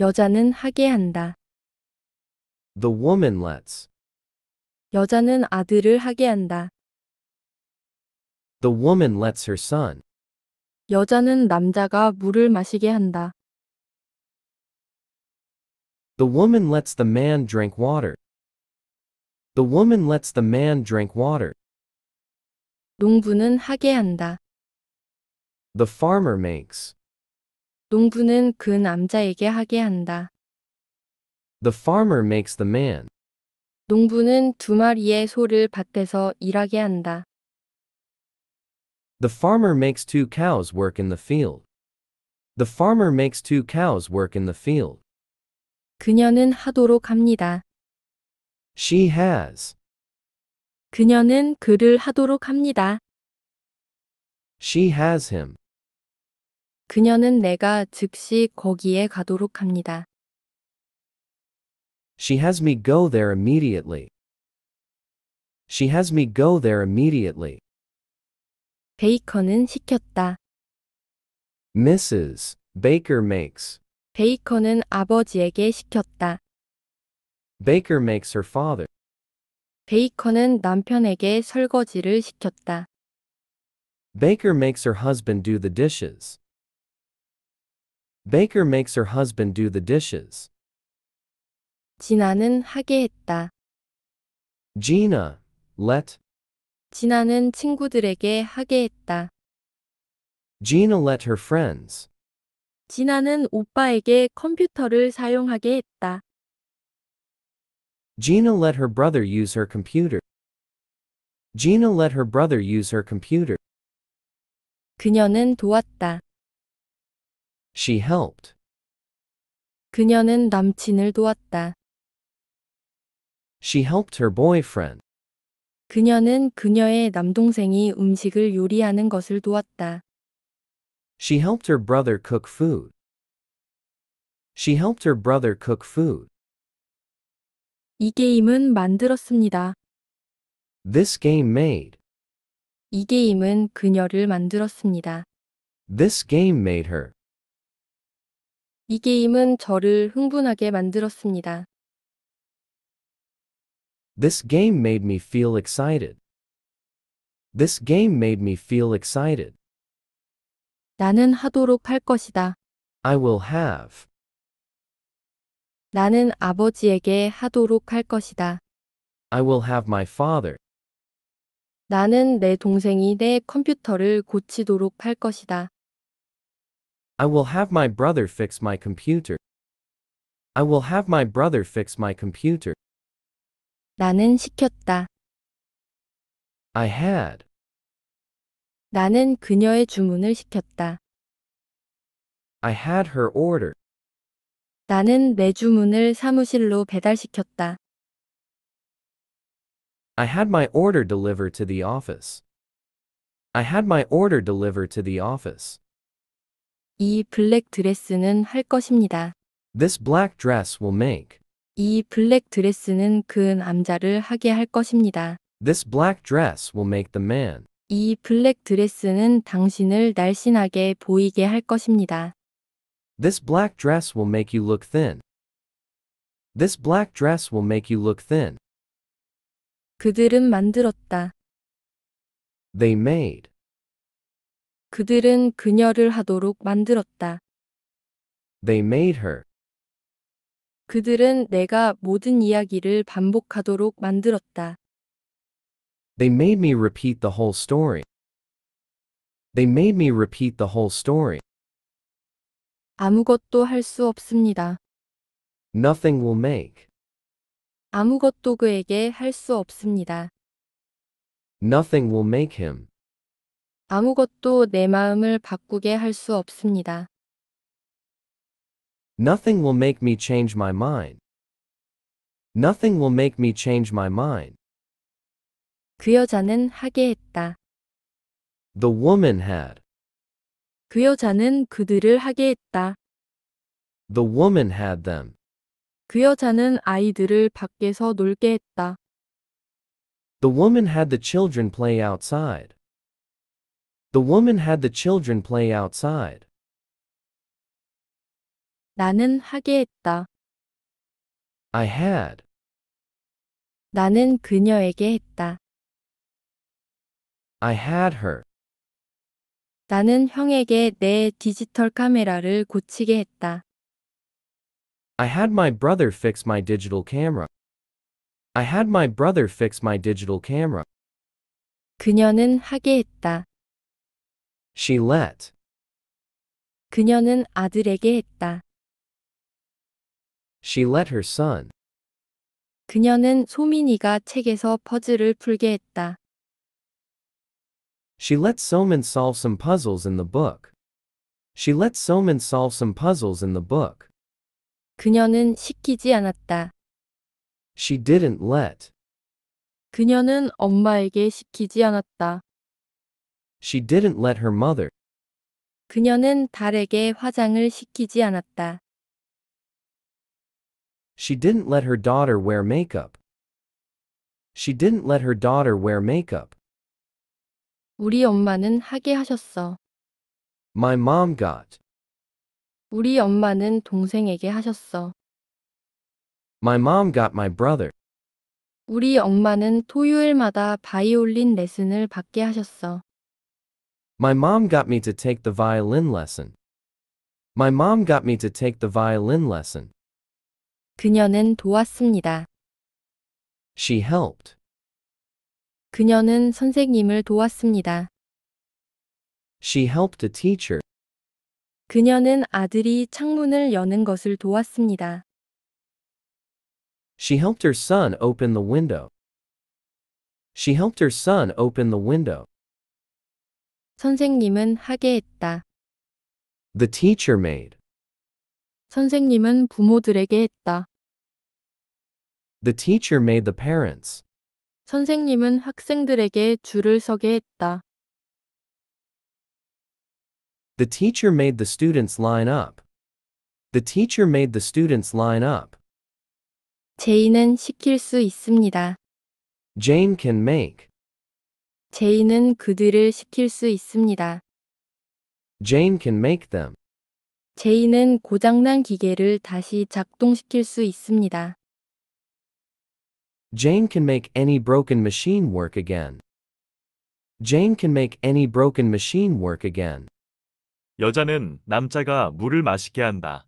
여자는 하게 한다. The woman lets. 여자는 아들을 하게 한다. The woman lets her son. 여자는 남자가 물을 마시게 한다. The woman lets the man drink water. The woman lets the man drink water. 농부는 하게 한다. The farmer makes. 농부는 그 남자에게 하게 한다. The farmer makes the man. 농부는 두 마리의 소를 밭에서 일하게 한다. The farmer makes two cows work in the field. The farmer makes two cows work in the field. 그녀는 하도록 합니다. She has. 그녀는 그를 하도록 합니다. She has him. 그녀는 내가 즉시 거기에 가도록 합니다. She has me go there immediately. She has me go there immediately. 베이컨은 시켰다. Mrs. Baker makes. 베이컨은 아버지에게 시켰다. Baker makes her father. 베이컨은 남편에게 설거지를 시켰다. Baker makes her husband do the dishes. Baker makes her husband do the dishes. 진아는 하게 했다. Gina, let. 진아는 친구들에게 하게 했다. Gina let her friends. 진아는 오빠에게 컴퓨터를 사용하게 했다. Gina let her brother use her computer. Gina let her brother use her computer. 그녀는 도왔다. She helped. 그녀는 남친을 도왔다. She helped her boyfriend. 그녀는 그녀의 남동생이 음식을 요리하는 것을 도왔다. She helped her brother cook food. She helped her brother cook food. 이 게임은 만들었습니다. This game made. 이 게임은 그녀를 만들었습니다. This game made her. 이 게임은 저를 흥분하게 만들었습니다. This game made me feel excited. This game made me feel excited. 나는 하도록 할 것이다. I will have. 나는 아버지에게 하도록 할 것이다. I will have my father. 나는 내 동생이 내 컴퓨터를 고치도록 할 것이다. I will have my brother fix my computer. I will have my brother fix my computer. 나는 시켰다. I had. 나는 그녀의 주문을 시켰다. I had her order. 나는 내 주문을 사무실로 배달시켰다. I had my order delivered to the office. I had my order delivered to the office. 이 블랙 드레스는 할 것입니다. This black dress will make. 이 블랙 드레스는 그 남자를 하게 할 것입니다. This black dress will make the man. 이 블랙 드레스는 당신을 날씬하게 보이게 할 것입니다. This black dress will make you look thin. This black dress will make you look thin. 그들은 만들었다. They made. 그들은 그녀를 하도록 만들었다. They made her. 그들은 내가 모든 이야기를 반복하도록 만들었다. They made me repeat the whole story. They made me repeat the whole story. 아무것도 할 수 없습니다. Nothing will make. 아무것도 그에게 할 수 없습니다. Nothing will make him. 아무것도 내 마음을 바꾸게 할 수 없습니다. Nothing will make me change my mind. Nothing will make me change my mind. 그 여자는 하게 했다. The woman had. 그 여자는 그들을 하게 했다. The woman had them. 그 여자는 아이들을 밖에서 놀게 했다. The woman had the children play outside. The woman had the children play outside. 나는 하게 했다. I had. 나는 그녀에게 했다. I had her. 나는 형에게 내 디지털 카메라를 고치게 했다. I had my brother fix my digital camera. I had my brother fix my digital camera. 그녀는 하게 했다. She let. 그녀는 아들에게 했다. She let her son. 그녀는 소민이가 책에서 퍼즐을 풀게 했다. She let Soman solve some puzzles in the book. She let Soman solve some puzzles in the book. 그녀는 시키지 않았다. She didn't let. 그녀는 엄마에게 시키지 않았다. She didn't let her mother. 그녀는 달에게 화장을 시키지 않았다. She didn't let her daughter wear makeup. She didn't let her daughter wear makeup. 우리 엄마는 하게 하셨어. My mom got. 우리 엄마는 동생에게 하셨어. My mom got my brother. 우리 엄마는 토요일마다 바이올린 레슨을 받게 하셨어. My mom got me to take the violin lesson. My mom got me to take the violin lesson. 그녀는 도왔습니다. She helped. 그녀는 선생님을 도왔습니다. She helped a teacher. 그녀는 아들이 창문을 여는 것을 도왔습니다. She helped her son open the window. She helped her son open the window. 선생님은 하게 했다. The teacher made. 선생님은 부모들에게 했다. The teacher made the parents. 선생님은 학생들에게 줄을 서게 했다. The teacher made the students line up. The teacher made the students line up. 제인은 시킬 수 있습니다. Jane can make. 제인은 그들을 시킬 수 있습니다. Jane can make them. 제인은 고장난 기계를 다시 작동시킬 수 있습니다. Jane can make any broken machine work again. Jane can make any broken machine work again. 여자는 남자가 물을 마시게 한다.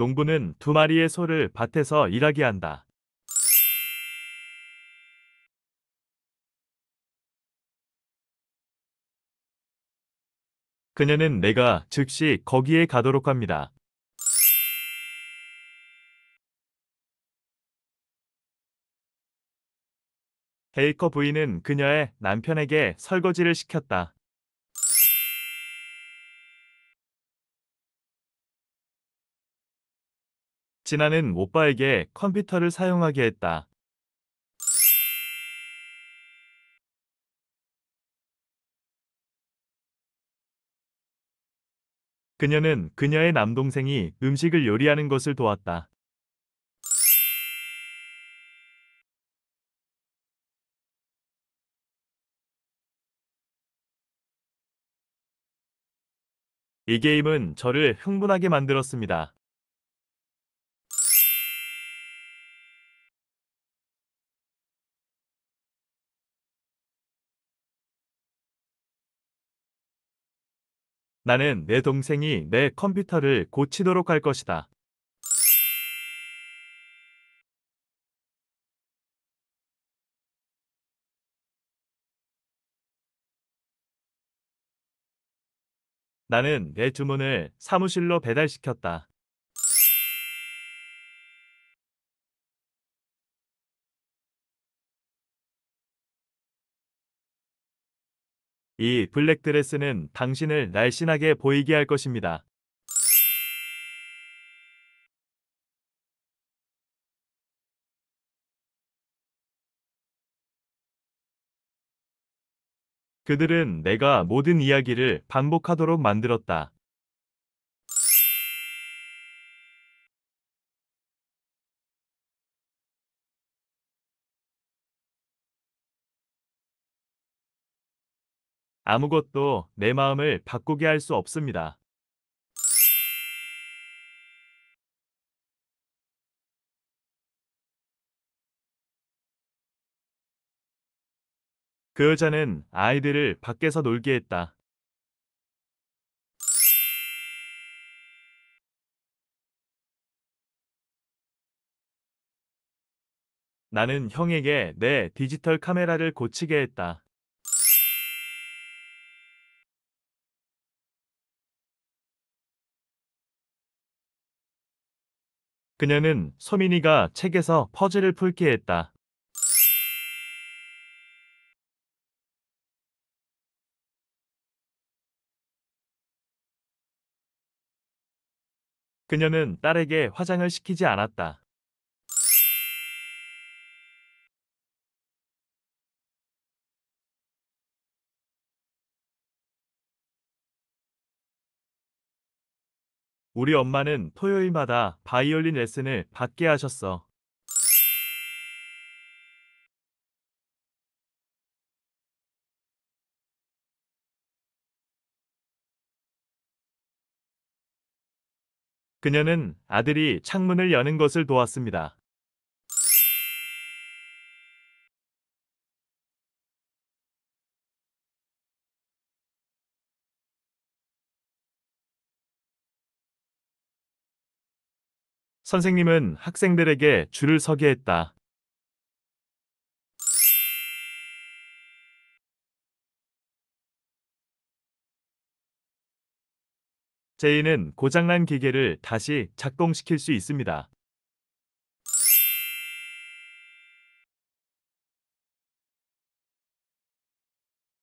농부는 두 마리의 소를 밭에서 일하게 한다. 그녀는 내가 즉시 거기에 가도록 합니다. 헤이커 부인은 그녀의 남편에게 설거지를 시켰다. 진아는 오빠에게 컴퓨터를 사용하게 했다. 그녀는 그녀의 남동생이 음식을 요리하는 것을 도왔다. 이 게임은 저를 흥분하게 만들었습니다. 나는 내 동생이 내 컴퓨터를 고치도록 할 것이다. 나는 내 주문을 사무실로 배달시켰다. 이 블랙드레스는 당신을 날씬하게 보이게 할 것입니다. 그들은 내가 모든 이야기를 반복하도록 만들었다. 아무것도 내 마음을 바꾸게 할 수 없습니다. 그 여자는 아이들을 밖에서 놀게 했다. 나는 형에게 내 디지털 카메라를 고치게 했다. 그녀는 소민이가 책에서 퍼즐을 풀게 했다. 그녀는 딸에게 화장을 시키지 않았다. 우리 엄마는 토요일마다 바이올린 레슨을 받게 하셨어. 그녀는 아들이 창문을 여는 것을 도왔습니다. 선생님은 학생들에게 줄을 서게 했다. 제이는 고장난 기계를 다시 작동시킬 수 있습니다.